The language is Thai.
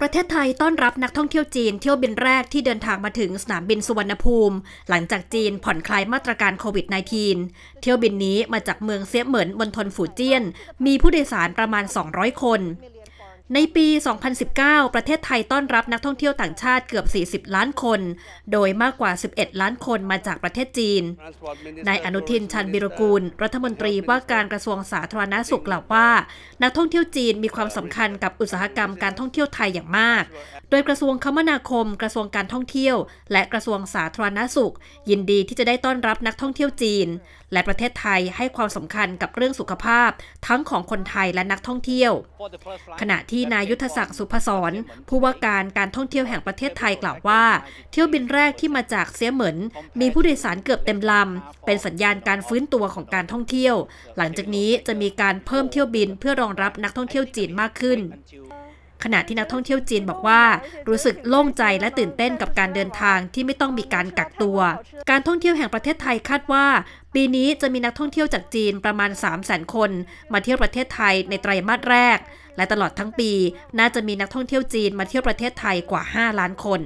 ประเทศไทยต้อนรับนักท่องเที่ยวจีนเที่ยวบินแรกที่เดินทางมาถึงสนามบินสุวรรณภูมิหลังจากจีนผ่อนคลายมาตรการโควิด -19 เที่ยวบินนี้มาจากเมืองเซียเหมินบนทนฝูเจี้ยน มีผู้โดยสารประมาณ 200 คนในปี 2019 ประเทศไทยต้อนรับนักท่องเที่ยวต่างชาติเกือบ 40 ล้านคน โดยมากกว่า 11 ล้านคนมาจากประเทศจีน นายอนุทินชันบิรกูลรัฐมนตรีว่าการกระทรวงสาธารณาสุขกล่าวว่า นักท่องเที่ยวจีนมีความสำคัญกับอุตสาหกรรมการท่องเที่ยวไทยอย่างมาก โดยกระทรวงคมนาคม กระทรวงการท่องเที่ยว และกระทรวงสาธารณาสุข ยินดีที่จะได้ต้อนรับนักท่องเที่ยวจีน และประเทศไทยให้ความสำคัญกับเรื่องสุขภาพ ทั้งของคนไทยและนักท่องเที่ยว ขณะที่ที่นายุทธศักดิ์สุพศรผู้ว่าการการท่องเที่ยวแห่งประเทศไทยกล่าวว่า เที่ยวบินแรกที่มาจากเสียเหมินมีผู้โดยสารเกือบเต็มลำเป็นสัญญาณการฟื้นตัวของการท่องเที่ยว หลังจากนี้จะมีการเพิ่มเที่ยวบินเพื่อรองรับนักท่องเที่ยวจีนมากขึ้น ขณะที่นักท่องเที่ยวจีนบอกว่ารู้สึกโล่งใจและตื่นเต้นกับการเดินทางที่ไม่ต้องมีการกักตัว การท่องเที่ยวแห่งประเทศไทยคาดว่า ปีนี้จะมีนักท่องเที่ยวจากจีนประมาณ3 0 0 0 0 0คนมาเที่ยวประเทศไทยในไตรมาสแรกและตลอดทั้งปีน่าจะมีนักท่องเที่ยวจีนมาเที่ยวประเทศไทยกว่า 5 ล้านคน